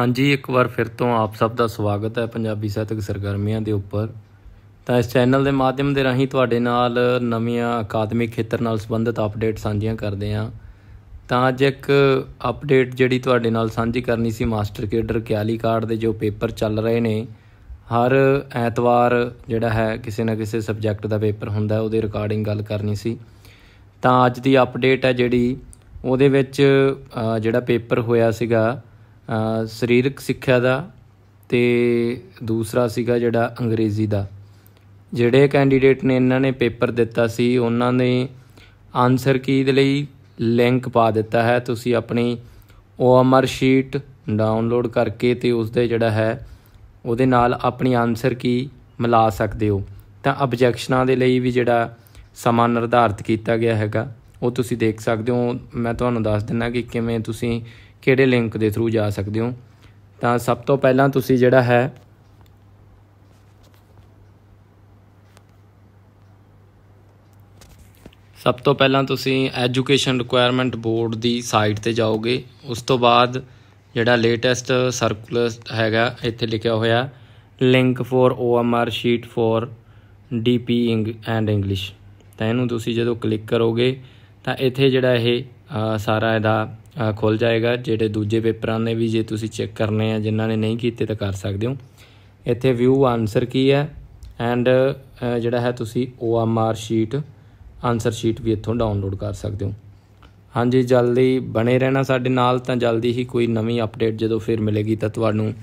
ਹਾਂਜੀ ਇੱਕ ਵਾਰ ਫਿਰ ਤੋਂ ਆਪ ਸਭ ਦਾ ਸਵਾਗਤ ਹੈ ਪੰਜਾਬੀ ਸਾਹਿਤਕ ਸਰਗਰਮੀਆਂ ਦੇ ਉੱਪਰ ਤਾਂ ਇਸ ਚੈਨਲ ਦੇ ਮਾਧਿਅਮ ਦੇ ਰਾਹੀਂ ਤੁਹਾਡੇ ਨਾਲ ਨਵੀਆਂ ਅਕਾਦਮਿਕ ਖੇਤਰ ਨਾਲ ਸੰਬੰਧਿਤ ਅਪਡੇਟ ਸਾਂਝੀਆਂ ਕਰਦੇ ਹਾਂ ਤਾਂ ਅੱਜ ਇੱਕ ਅਪਡੇਟ ਜਿਹੜੀ ਤੁਹਾਡੇ ਨਾਲ ਸਾਂਝੀ ਕਰਨੀ ਸੀ ਮਾਸਟਰ ਕੇਡਰ ਕਿਆਲੀ ਕਾਰਡ ਦੇ ਜੋ ਪੇਪਰ ਚੱਲ ਰਹੇ ਨੇ ਹਰ ਐਤਵਾਰ ਜਿਹੜਾ ਹੈ ਕਿਸੇ ਨਾ ਕਿਸੇ ਸਬਜੈਕਟ ਦਾ ਪੇਪਰ ਹੁੰਦਾ ਉਹਦੇ ਰਿਕਾਰਡਿੰਗ ਗੱਲ ਕਰਨੀ ਸੀ ਤਾਂ ਅੱਜ ਦੀ ਅਪਡੇਟ ਹੈ ਜਿਹੜੀ ਉਹਦੇ ਵਿੱਚ ਜਿਹੜਾ ਪੇਪਰ ਹੋਇਆ ਸੀਗਾ ਸਰੀਰਕ ਸਿੱਖਿਆ ਦਾ ਤੇ ਦੂਸਰਾ ਸੀਗਾ ਜਿਹੜਾ ਅੰਗਰੇਜ਼ੀ ਦਾ ਜਿਹੜੇ ਕੈਂਡੀਡੇਟ ਨੇ ਇਹਨਾਂ ਨੇ ਪੇਪਰ ਦਿੱਤਾ ਸੀ ਉਹਨਾਂ ਨੇ ਆਨਸਰ ਕੀ ਦੇ ਲਈ ਲਿੰਕ ਪਾ ਦਿੱਤਾ ਹੈ ਤੁਸੀਂ ਆਪਣੀ ਓਮਰ ਸ਼ੀਟ ਡਾਊਨਲੋਡ ਕਰਕੇ ਤੇ ਉਸ ਦੇ ਜਿਹੜਾ ਹੈ ਉਹਦੇ ਨਾਲ ਆਪਣੀ ਆਨਸਰ ਕੀ ਮਿਲਾ ਸਕਦੇ ਹੋ ਤਾਂ ਆਬਜੈਕਸ਼ਨਾਂ ਦੇ ਲਈ ਵੀ ਜਿਹੜਾ ਸਮਾਂ ਨਿਰਧਾਰਿਤ ਕੀਤਾ ਗਿਆ ਹੈਗਾ ਉਹ ਤੁਸੀਂ ਦੇਖ ਸਕਦੇ ਹੋ ਮੈਂ ਤੁਹਾਨੂੰ ਦੱਸ ਦਿੰਨਾ ਕਿ ਕਿਵੇਂ ਤੁਸੀਂ ਕਿਹੜੇ ਲਿੰਕ ਦੇ ਥਰੂ ਜਾ ਸਕਦੇ ਹੋ ਤਾਂ ਸਭ ਤੋਂ ਪਹਿਲਾਂ ਤੁਸੀਂ ਜਿਹੜਾ ਹੈ ਸਭ ਤੋਂ ਪਹਿਲਾਂ ਤੁਸੀਂ ਐਜੂਕੇਸ਼ਨ ਰਿਕੁਆਇਰਮੈਂਟ ਬੋਰਡ ਦੀ ਸਾਈਟ ਤੇ ਜਾਓਗੇ ਉਸ ਤੋਂ ਬਾਅਦ ਜਿਹੜਾ ਲੇਟੈਸਟ ਸਰਕੂਲਰ ਹੈਗਾ ਇੱਥੇ ਲਿਖਿਆ ਹੋਇਆ link for OMR sheet for DP and English ਤਾਂ ਇਹਨੂੰ ਤੁਸੀਂ ਜਦੋਂ ਕਲਿੱਕ ਕਰੋਗੇ ਤਾਂ ਇੱਥੇ ਜਿਹੜਾ ਇਹ ਸਾਰਾ ਇਹਦਾ ਖੁੱਲ ਜਾਏਗਾ ਜਿਹੜੇ ਦੂਜੇ ਪੇਪਰਾਂ ਨੇ ਵੀ ਜੇ ਤੁਸੀਂ ਚੈੱਕ ਕਰਨੇ ਆ ਜਿਨ੍ਹਾਂ ਨੇ ਨਹੀਂ ਕੀਤੇ ਤਾਂ ਕਰ ਸਕਦੇ ਹੋ ਇੱਥੇ ਵਿਊ ਆਨਸਰ ਕੀ ਹੈ ਐਂਡ ਜਿਹੜਾ ਹੈ ਤੁਸੀਂ O R sheet answer sheet ਵੀ ਇੱਥੋਂ ਡਾਊਨਲੋਡ ਕਰ ਸਕਦੇ ਹੋ ਹਾਂਜੀ ਜਲਦੀ ਬਣੇ ਰਹਿਣਾ ਸਾਡੇ ਨਾਲ ਤਾਂ ਜਲਦੀ ਹੀ ਕੋਈ ਨਵੀਂ ਅਪਡੇਟ ਜਦੋਂ ਫਿਰ ਮਿਲੇਗੀ ਤਾਂ ਤੁਹਾਨੂੰ